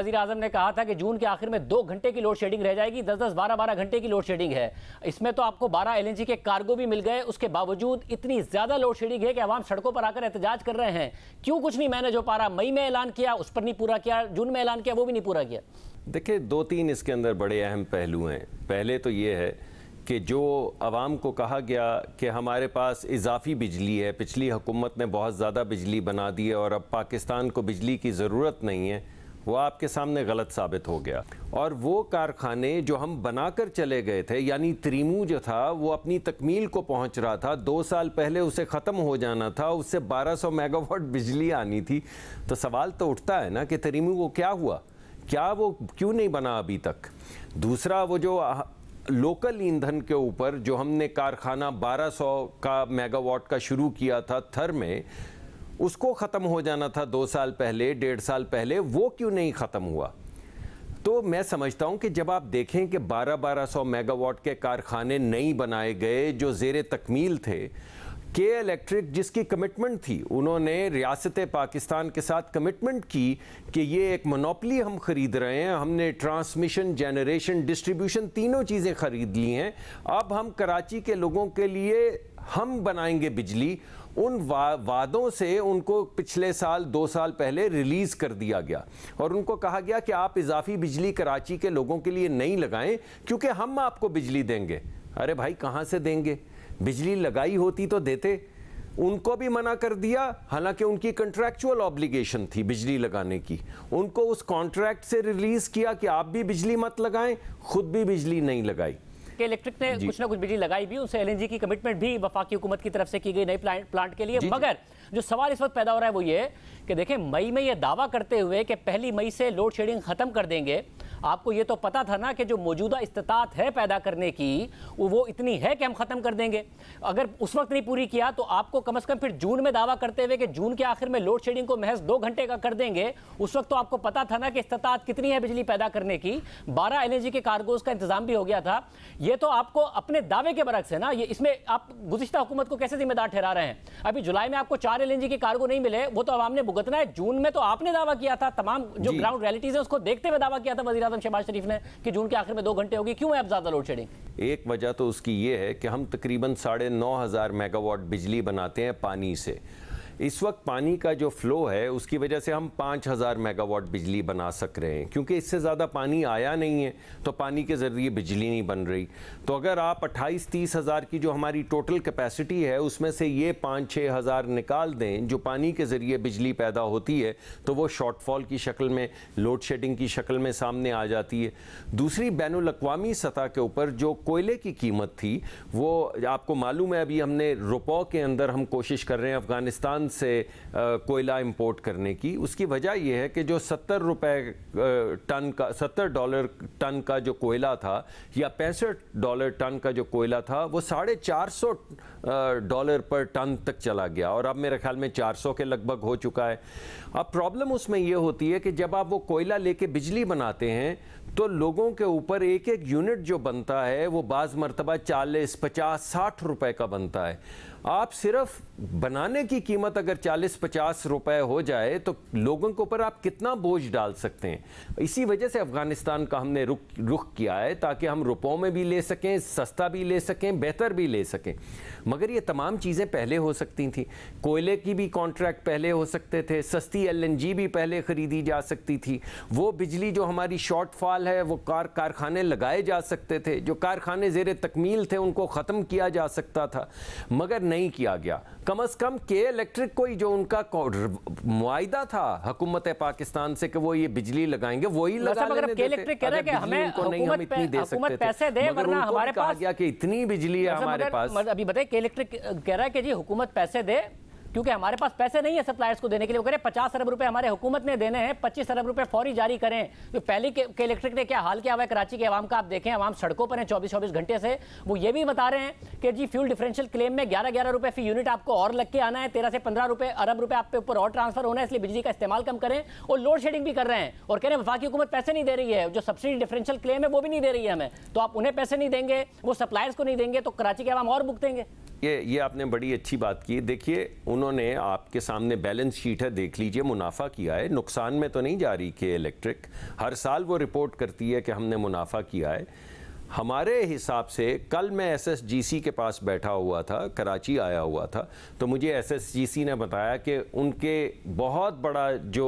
वजीर अजम ने कहा था कि जून के आखिर में दो घंटे की लोड शेडिंग रह जाएगी दस दस बारह बारह घंटे की लोड शेडिंग है इसमें तो आपको बारह एल के कार्गो भी मिल गए उसके बावजूद इतनी ज़्यादा लोड शेडिंग है कि आवाम सड़कों पर आकर एहतजाज कर रहे हैं क्यों कुछ नहीं मैनेज हो पा रहा मई में ऐलान किया उस पर नहीं पूरा किया जून में ऐलान किया वो भी नहीं पूरा किया देखिए दो तीन इसके अंदर बड़े अहम पहलू हैं पहले तो ये है कि जो आवाम को कहा गया कि हमारे पास इजाफ़ी बिजली है पिछली हुकूमत ने बहुत ज़्यादा बिजली बना दी है और अब पाकिस्तान को बिजली की ज़रूरत नहीं है वो आपके सामने गलत साबित हो गया और वो कारखाने जो हम बनाकर चले गए थे यानी त्रिमू जो था वो अपनी तकमील को पहुंच रहा था दो साल पहले उसे ख़त्म हो जाना था उससे 1200 मेगावाट बिजली आनी थी तो सवाल तो उठता है ना कि त्रिमू को क्या हुआ क्या वो क्यों नहीं बना अभी तक दूसरा वो जो लोकल ईंधन के ऊपर जो हमने कारखाना 1200 का मेगावाट का शुरू किया था थर में उसको ख़त्म हो जाना था दो साल पहले डेढ़ साल पहले वो क्यों नहीं ख़त्म हुआ तो मैं समझता हूं कि जब आप देखें कि 12-1200 मेगावाट के कारखाने नहीं बनाए गए जो जेर तकमील थे के इलेक्ट्रिक जिसकी कमिटमेंट थी उन्होंने रियासत पाकिस्तान के साथ कमिटमेंट की कि ये एक मोनोपली हम ख़रीद रहे हैं हमने ट्रांसमिशन जनरेशन डिस्ट्रीब्यूशन तीनों चीज़ें ख़रीद ली हैं अब हम कराची के लोगों के लिए हम बनाएंगे बिजली उन वा, वादों से उनको पिछले साल दो साल पहले रिलीज़ कर दिया गया और उनको कहा गया कि आप इजाफी बिजली कराची के लोगों के लिए नहीं लगाएं क्योंकि हम आपको बिजली देंगे अरे भाई कहाँ से देंगे बिजली लगाई होती तो देते उनको भी मना कर दिया हालांकि उनकी कंट्रैक्चुअल ऑब्लिगेशन थी बिजली लगाने की उनको उस कॉन्ट्रैक्ट से रिलीज़ किया कि आप भी बिजली मत लगाएं खुद भी बिजली नहीं लगाई के इलेक्ट्रिक ने कुछ ना कुछ बिजली लगाई भी उनसे एलएनजी की कमिटमेंट भी वफाकी हुकूमत की तरफ से की गई नई प्लांट के लिए मगर जो सवाल इस वक्त पैदा हो रहा है वो ये कि देखें मई में ये दावा करते हुए कि पहली मई से लोड शेडिंग खत्म कर देंगे आपको ये तो पता था ना कि जो मौजूदा इस्तात है पैदा करने की वो इतनी है कि हम ख़त्म कर देंगे अगर उस वक्त नहीं पूरी किया तो आपको कम अज़ कम फिर जून में दावा करते हुए कि जून के आखिर में लोड शेडिंग को महज दो घंटे का कर देंगे उस वक्त तो आपको पता था ना कि इस्तात कितनी है बिजली पैदा करने की बारह एल के कारगोज का इंतजाम भी हो गया था ये तो आपको अपने दावे के बरक्स है ना ये इसमें आप गुजशत हुकूमत को कैसे जिम्मेदार ठहरा रहे हैं अभी जुलाई में आपको चार एल के कारगो नहीं मिले वो तो आवाम ने भुगतना है जून में तो आपने दावा किया था तमाम जो ग्राउंड रियलिटीज है उसको देखते हुए दावा किया था वजी था शहबाज शरीफ ने कि जून के आखिर में दो घंटे होगी क्यों है अब ज़्यादा लोड शेडिंग एक वजह तो उसकी ये है कि हम तकरीबन साढ़े नौ हज़ार मेगावाट बिजली बनाते हैं पानी से इस वक्त पानी का जो फ्लो है उसकी वजह से हम 5000 मेगावाट बिजली बना सक रहे हैं क्योंकि इससे ज़्यादा पानी आया नहीं है तो पानी के ज़रिए बिजली नहीं बन रही तो अगर आप अट्ठाईस तीस हज़ार की जो हमारी टोटल कैपेसिटी है उसमें से ये पाँच छः हज़ार निकाल दें जो पानी के ज़रिए बिजली पैदा होती है तो वो शॉर्टफॉल की शक्ल में लोड शेडिंग की शक्ल में सामने आ जाती है दूसरी बैन अवी सतह के ऊपर जो कोयले की कीमत थी वो आपको मालूम है अभी हमने रुपो के अंदर हम कोशिश कर रहे हैं अफ़गानिस्तान ईरान से कोयला इंपोर्ट करने की उसकी वजह यह है कि जो सत्तर रुपये टन का सत्तर डॉलर टन का जो कोयला था या पैंसठ डॉलर टन का जो कोयला था वो साढ़े चार सौ डॉलर पर टन तक चला गया और अब मेरे ख्याल में चार सौ के लगभग हो चुका है अब प्रॉब्लम उसमें यह होती है कि जब आप वो कोयला लेके बिजली बनाते हैं तो लोगों के ऊपर एक एक यूनिट जो बनता है वो बाज़ मरतबा चालीस पचास साठ रुपए का बनता है आप सिर्फ बनाने की कीमत अगर 40-50 रुपए हो जाए तो लोगों के ऊपर आप कितना बोझ डाल सकते हैं इसी वजह से अफ़गानिस्तान का हमने रुख रुख किया है ताकि हम रुपयों में भी ले सकें सस्ता भी ले सकें बेहतर भी ले सकें मगर ये तमाम चीज़ें पहले हो सकती थी कोयले की भी कॉन्ट्रैक्ट पहले हो सकते थे सस्ती एल भी पहले ख़रीदी जा सकती थी वो बिजली जो हमारी शॉर्टफॉल है वो कार कारखाने लगाए जा सकते थे जो कारखाने ज़ेर तकमील थे उनको ख़त्म किया जा सकता था मगर नहीं किया गया कम अज़ कम के इलेक्ट्रिक को ही जो उनका मुआदा था हुकूमत पाकिस्तान से कि वो ये बिजली लगाएंगे वही लगा लेने इतनी बिजली है हमारे पास अभी बताए के इलेक्ट्रिक कह रहा है कि जी हुकूमत पैसे दे क्योंकि हमारे पास पैसे नहीं है सप्लायर्स को देने के लिए वो कह रहे पचास अरब रुपए हमारे हुकूमत ने देने हैं पच्चीस अरब रुपए फौरी जारी करें तो पहले के, के इलेक्ट्रिक ने क्या हाल किया हुआ है कराची के आवाम का आप देखें आवाम सड़कों पर हैं चौबीस चौबीस घंटे से वो ये भी बता रहे हैं कि जी फ्यूल डिफरेंशियल क्लेम में ग्यारह ग्यारह रुपए फी यूनिट आपको और लग के आना है तेरह से पंद्रह रुपए अरब रुपए आपके ऊपर और ट्रांसफर होना है इसलिए बिजली का इस्तेमाल कम करें और लोड शेडिंग भी कर रहे हैं और कह रहे हैं वफाकी हुकूमत पैसे नहीं दे रही है जो सब्सिडी डिफरेंशियल क्लेम है वो भी नहीं दे रही है हमें तो आप उन्हें पैसे नहीं देंगे वो सप्लायर्स को नहीं देंगे तो कराची के आवाम और बुक देंगे ये ये आपने बड़ी अच्छी बात की देखिए उन्होंने आपके सामने बैलेंस शीट है देख लीजिए मुनाफा किया है नुकसान में तो नहीं जा रही के इलेक्ट्रिक हर साल वो रिपोर्ट करती है कि हमने मुनाफा किया है हमारे हिसाब से कल मैं एसएसजीसी के पास बैठा हुआ था कराची आया हुआ था तो मुझे एसएसजीसी ने बताया कि उनके बहुत बड़ा जो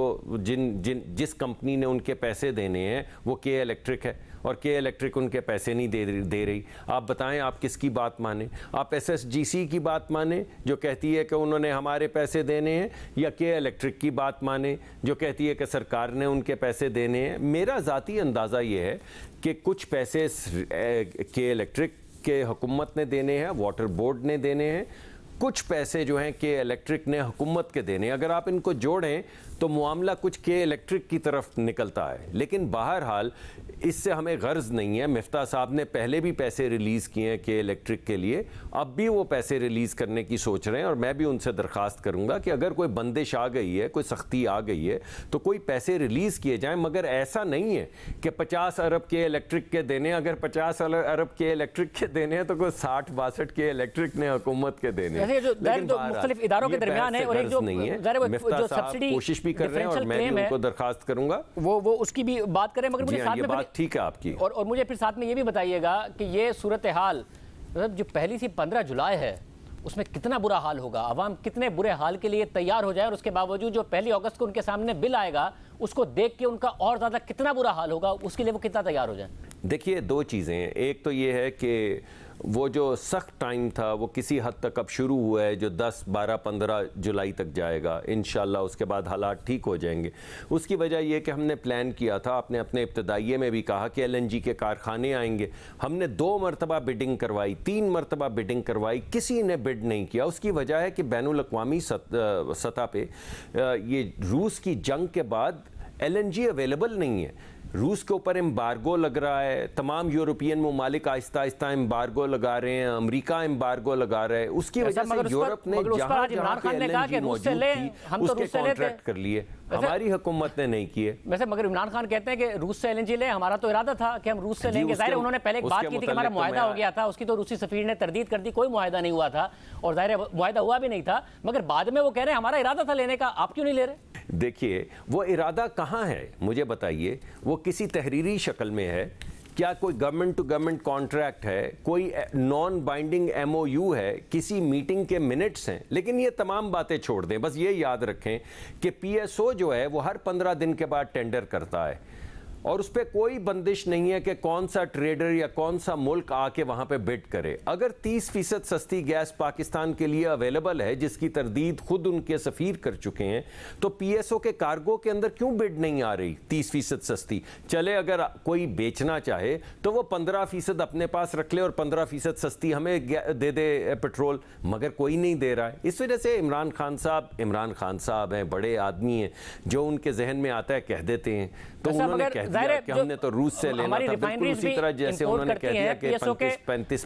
जिन जिन जिस कंपनी ने उनके पैसे देने हैं वो के इलेक्ट्रिक है और के इलेक्ट्रिक उनके पैसे नहीं दे दे रही आप बताएं आप किसकी बात माने आप एसएसजीसी की बात माने जो कहती है कि उन्होंने हमारे पैसे देने हैं या के इलेक्ट्रिक की बात माने जो कहती है कि सरकार ने उनके पैसे देने हैं मेरा ज़ाती अंदाज़ा ये है कि कुछ पैसे के इलेक्ट्रिक के हुकूमत ने देने हैं वाटर बोर्ड ने देने हैं कुछ पैसे जो हैं के इलेक्ट्रिक ने हुकूमत के देने अगर आप इनको जोड़ें तो मामला कुछ के इलेक्ट्रिक की तरफ निकलता है लेकिन बहरहाल इससे हमें गर्ज नहीं है मिफ्ता साहब ने पहले भी पैसे रिलीज़ किए हैं के इलेक्ट्रिक के लिए अब भी वो पैसे रिलीज़ करने की सोच रहे हैं और मैं भी उनसे दरख्वास्त करूँगा कि अगर कोई बंदिश आ गई है कोई सख्ती आ गई है तो कोई पैसे रिलीज़ किए जाएँ मगर ऐसा नहीं है कि पचास अरब के इलेक्ट्रिक के देने अगर पचास अरब के इलेक्ट्रिक के देने हैं तो कोई साठ बासठ के इलेक्ट्रिक ने हुकूमत के देने दरखास्त करूंगा वो वो उसकी भी बात करें मगर हाँ, ठीक है आपकी और मुझे फिर साथ में ये भी बताइएगा ये सूरत हाल मतलब जो पहली सी पंद्रह जुलाई है उसमें कितना बुरा हाल होगा आवाम कितने बुरे हाल के लिए तैयार हो जाए और उसके बावजूद जो पहली अगस्त को उनके सामने बिल आएगा उसको देख के उनका और ज़्यादा कितना बुरा हाल होगा उसके लिए वो कितना तैयार हो जाए देखिए दो चीज़ें एक तो ये है कि वो जो सख्त टाइम था वो किसी हद तक अब शुरू हुआ है जो 10, 12, 15 जुलाई तक जाएगा इन उसके बाद हालात ठीक हो जाएंगे उसकी वजह यह कि हमने प्लान किया था आपने अपने इब्तदाइये में भी कहा कि एल के कारखाने आएंगे हमने दो मरतबा बिडिंग करवाई तीन मरतबा बिडिंग करवाई किसी ने बिड नहीं किया उसकी वजह है कि बैन अवी सतह पर ये रूस की जंग के बाद एल अवेलेबल नहीं है रूस के ऊपर एम्बार्गो लग रहा है तमाम यूरोपियन ममालिक आहिस्ता आहिस्ता एम्बार्गो लगा रहे हैं अमरीका एम्बार्गो लगा रहे हैं उसकी वजह से यूरोप ने कॉन्ट्रैक्ट तो कर लिए हमारी हुकूमत ने नहीं किए वैसे मगर इमरान खान कहते हैं कि रूस से एलएनजी ले हमारा तो इरादा था कि हम रूस से लेंगे जाहिर उन्होंने पहले एक बात की थी कि हमारा मुआदा हो गया था उसकी तो रूसी सफीर ने तरदीद कर दी कोई मुआदा नहीं हुआ था और जाहिर मुआदा हुआ भी नहीं था मगर बाद में वो कह रहे हैं हमारा इरादा था लेने का आप क्यों नहीं ले रहे देखिए वो इरादा कहाँ है मुझे बताइए वो किसी तहरीरी शक्ल में है क्या कोई गवर्नमेंट टू गवर्नमेंट कॉन्ट्रैक्ट है कोई नॉन बाइंडिंग एमओयू है किसी मीटिंग के मिनट्स हैं लेकिन ये तमाम बातें छोड़ दें बस ये याद रखें कि पीएसओ जो है वो हर पंद्रह दिन के बाद टेंडर करता है और उस पर कोई बंदिश नहीं है कि कौन सा ट्रेडर या कौन सा मुल्क आके वहाँ पे बिट करे अगर 30 फीसद सस्ती गैस पाकिस्तान के लिए अवेलेबल है जिसकी तरदीद खुद उनके सफ़ीर कर चुके हैं तो पीएसओ के कार्गो के अंदर क्यों बिट नहीं आ रही 30 फीसद सस्ती चले अगर कोई बेचना चाहे तो वो 15 फीसद अपने पास रख ले और 15 फीसद सस्ती हमें दे दे पेट्रोल मगर कोई नहीं दे रहा है इस वजह से इमरान खान साहब इमरान खान साहब हैं बड़े आदमी हैं जो उनके जहन में आता है कह देते हैं तो अच्छा, उन्होंने कह कि हमने तो रूस से लेना था उसी तरह जैसे उन्होंने कह दिया कि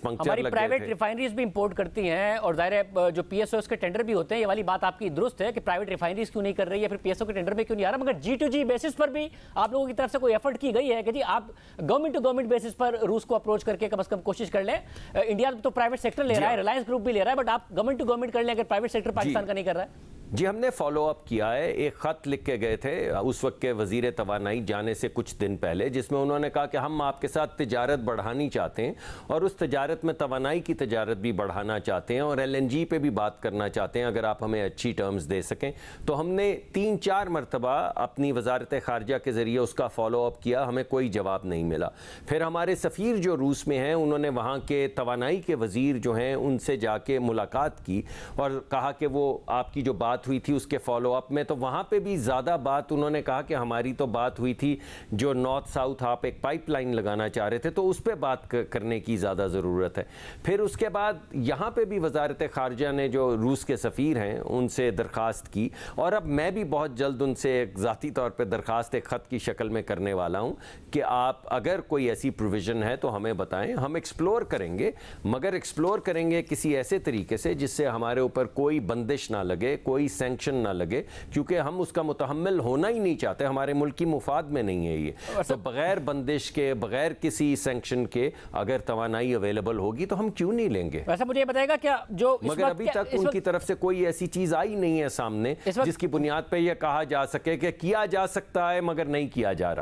पंक्चर प्राइवेट रिफाइनरीज भी इंपोर्ट करती हैं और जाहिर है जो पीएसओ के टेंडर भी होते हैं ये वाली बात आपकी दुरुस्त है कि प्राइवेट रिफाइनरीज क्यों नहीं कर रही है फिर पीएसओ के टेंडर में क्यों नहीं आ रहा मगर जी टू जी बेसिस पर भी आप लोगों की तरफ से कोई एफर्ट की गई है कि जी आप गवर्नमेंट टू गवर्नमेंट बेसिस पर रूस को अप्रोच करके कम अज कम कोशिश कर तो ले इंडिया तो प्राइवेट सेक्टर ले रहा है रिलायंस हाँ। ग्रुप भी ले रहा है बट आप गवर्नमेंट टू गवर्नमेंट कर लें अगर प्राइवेट सेक्टर पाकिस्तान का नहीं कर रहा है जी हमने फॉलो अप किया है एक ख़त लिख के गए थे उस वक्त के वजीर तोानाई जाने से कुछ दिन पहले जिसमें उन्होंने कहा कि हम आपके साथ तजारत बढ़ानी चाहते हैं और उस तजारत में तोानाई की तजारत भी बढ़ाना चाहते हैं और एल एन जी पर भी बात करना चाहते हैं अगर आप हमें अच्छी टर्म्स दे सकें तो हमने तीन चार मरतबा अपनी वजारत खारजा के ज़रिए उसका फॉलो अप किया हमें कोई जवाब नहीं मिला फिर हमारे सफ़ीर जो रूस में हैं उन्होंने वहाँ के तोानाई के वज़ीर जो हैं उनसे जाके मुलाकात की और कहा कि वो आपकी जो बात बात हुई थी उसके फॉलोअप में तो वहाँ पे भी ज़्यादा बात उन्होंने कहा कि हमारी तो बात हुई थी जो नॉर्थ साउथ आप एक पाइपलाइन लगाना चाह रहे थे तो उस पर बात करने की ज़्यादा ज़रूरत है फिर उसके बाद यहाँ पर भी वजारत ख़ारजा ने जो रूस के सफ़ीर हैं उनसे दरख्वास्त की और अब मैं भी बहुत जल्द उनसे एक ज़ाती तौर पर दरख्वास्त एक ख़त की शक्ल में करने वाला हूँ कि आप अगर कोई ऐसी प्रोविज़न है तो हमें बताएं हम एक्सप्लोर करेंगे मगर एक्सप्लोर करेंगे किसी ऐसे तरीके से जिससे हमारे ऊपर कोई बंदिश ना लगे कोई सेंक्शन ना लगे क्योंकि हम उसका मुतहमल होना ही नहीं चाहते हमारे मुल्क की मुफाद में नहीं है ये तो बगैर बंदिश के बगैर किसी सेंक्शन के अगर तोानाई अवेलेबल होगी तो हम क्यों नहीं लेंगे वैसा मुझे बताएगा क्या जो मगर अभी तक उनकी तरफ से कोई ऐसी चीज़ आई नहीं है सामने जिसकी बुनियाद पर यह कहा जा सके कि किया जा सकता है मगर नहीं किया जा रहा